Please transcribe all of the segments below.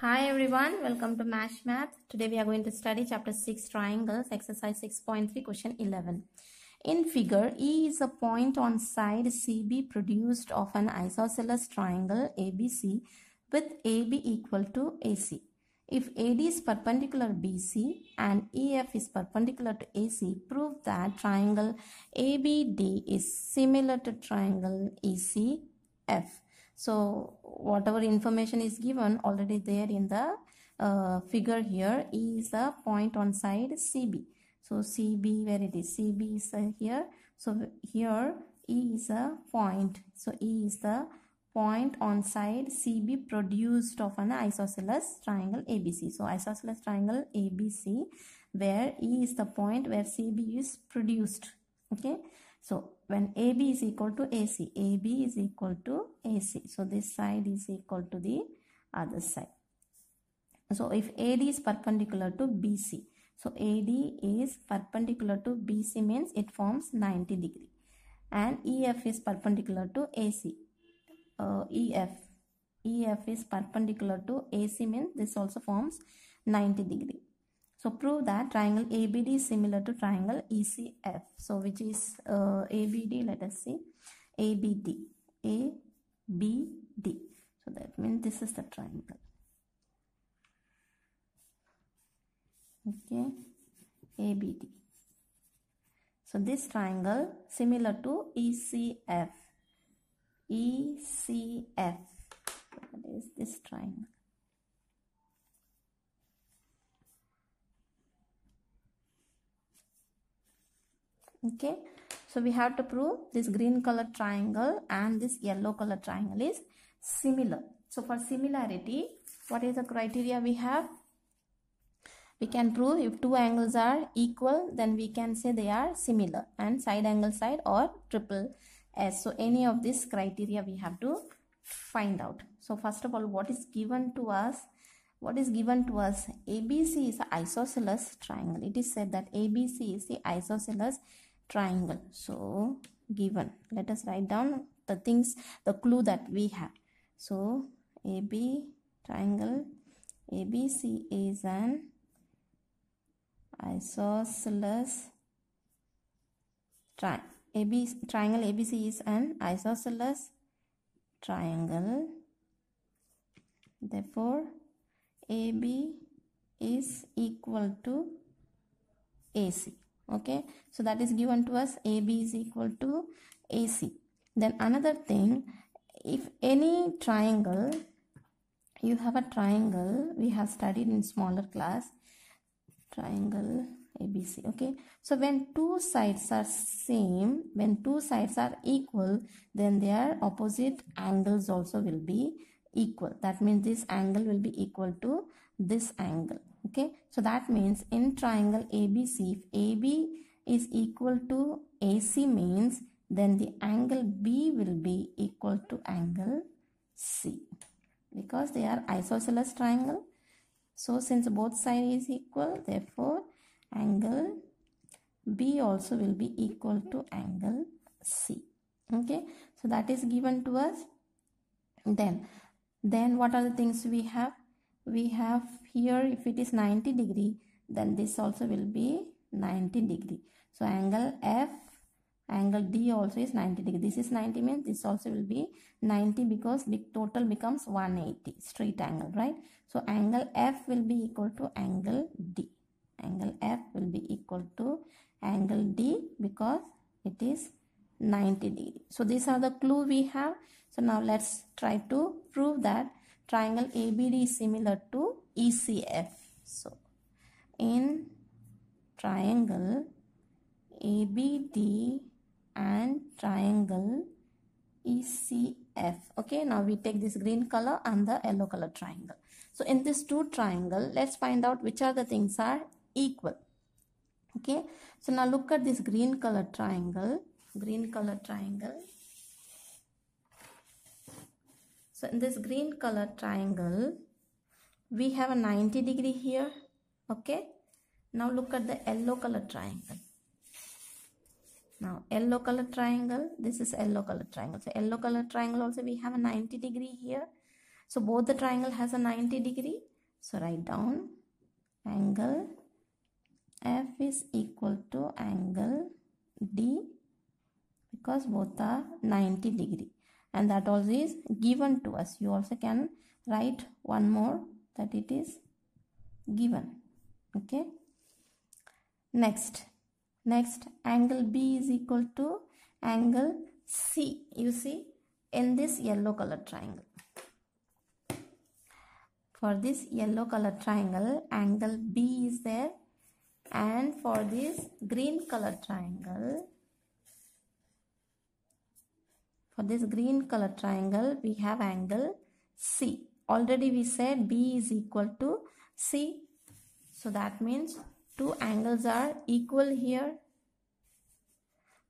Hi everyone, welcome to MASH Math. Today we are going to study chapter 6 triangles, exercise 6.3, question 11. In figure, E is a point on side CB produced of an isosceles triangle ABC with AB equal to AC. If AD is perpendicular BC and EF is perpendicular to AC, prove that triangle ABD is similar to triangle ECF so whatever information is given already there in the uh, figure here is the point on side CB so CB where it is CB is uh, here so here E is a point so E is the point on side CB produced of an isosceles triangle ABC so isosceles triangle ABC where E is the point where CB is produced okay so when AB is equal to AC. AB is equal to AC. So this side is equal to the other side. So if AD is perpendicular to BC. So AD is perpendicular to BC means it forms 90 degree. And EF is perpendicular to AC. Uh, EF. EF is perpendicular to AC means this also forms 90 degree. So prove that triangle ABD is similar to triangle ECF. So which is uh, ABD, let us see, ABD, ABD. So that means this is the triangle. Okay, ABD. So this triangle similar to ECF, ECF. That is this triangle. okay so we have to prove this green color triangle and this yellow color triangle is similar so for similarity what is the criteria we have we can prove if two angles are equal then we can say they are similar and side angle side or triple s so any of this criteria we have to find out so first of all what is given to us what is given to us abc is a isosceles triangle it is said that abc is the isosceles triangle triangle so given let us write down the things the clue that we have so AB triangle ABC is an isosceles tri AB, triangle ABC is an isosceles triangle therefore AB is equal to AC okay so that is given to us AB is equal to AC then another thing if any triangle you have a triangle we have studied in smaller class triangle ABC okay so when two sides are same when two sides are equal then their opposite angles also will be equal that means this angle will be equal to this angle okay so that means in triangle abc if ab is equal to ac means then the angle b will be equal to angle c because they are isosceles triangle so since both side is equal therefore angle b also will be equal to angle c okay so that is given to us then then what are the things we have we have here if it is 90 degree then this also will be 90 degree so angle f angle d also is 90 degree this is 90 means this also will be 90 because big total becomes 180 straight angle right so angle f will be equal to angle d angle f will be equal to angle d because it is 90 degree so these are the clue we have so now let's try to prove that triangle ABD is similar to ECF. So, in triangle ABD and triangle ECF. Okay, now we take this green color and the yellow color triangle. So, in this two triangle, let's find out which are the things are equal. Okay, so now look at this green color triangle. Green color triangle so in this green color triangle, we have a 90 degree here. Okay. Now look at the yellow color triangle. Now yellow color triangle, this is yellow color triangle. So yellow color triangle also we have a 90 degree here. So both the triangle has a 90 degree. So write down angle F is equal to angle D because both are 90 degree and that also is given to us you also can write one more that it is given okay next next angle b is equal to angle c you see in this yellow color triangle for this yellow color triangle angle b is there and for this green color triangle for this green color triangle, we have angle C. Already we said B is equal to C. So that means two angles are equal here.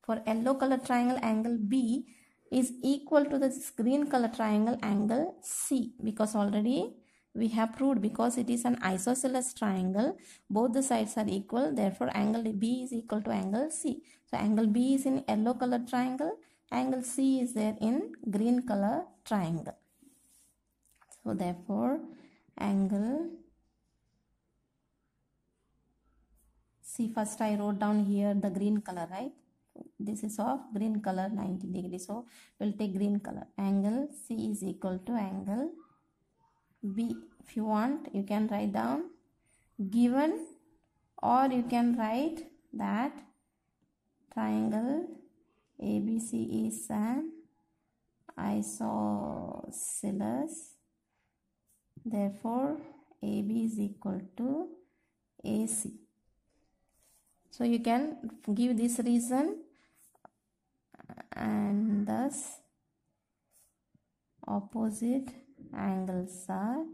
For yellow color triangle, angle B is equal to this green color triangle angle C because already we have proved because it is an isosceles triangle both the sides are equal therefore angle B is equal to angle C so angle B is in yellow color triangle angle C is there in green color triangle. So therefore angle C first I wrote down here the green color right. This is of green color 90 degree. So we'll take green color. Angle C is equal to angle B. If you want you can write down given or you can write that triangle ABC is an isosceles. Therefore, AB is equal to AC. So you can give this reason and thus opposite angles are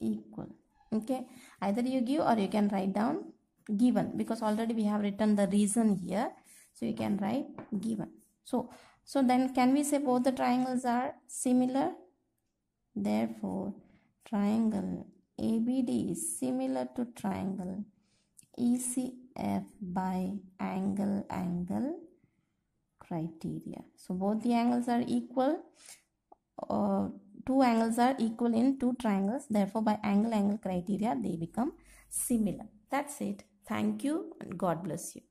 equal. Okay, either you give or you can write down given because already we have written the reason here. So you can write given. So, so then can we say both the triangles are similar? Therefore, triangle ABD is similar to triangle ECF by angle angle criteria. So both the angles are equal. Uh, two angles are equal in two triangles. Therefore, by angle angle criteria, they become similar. That's it. Thank you and God bless you.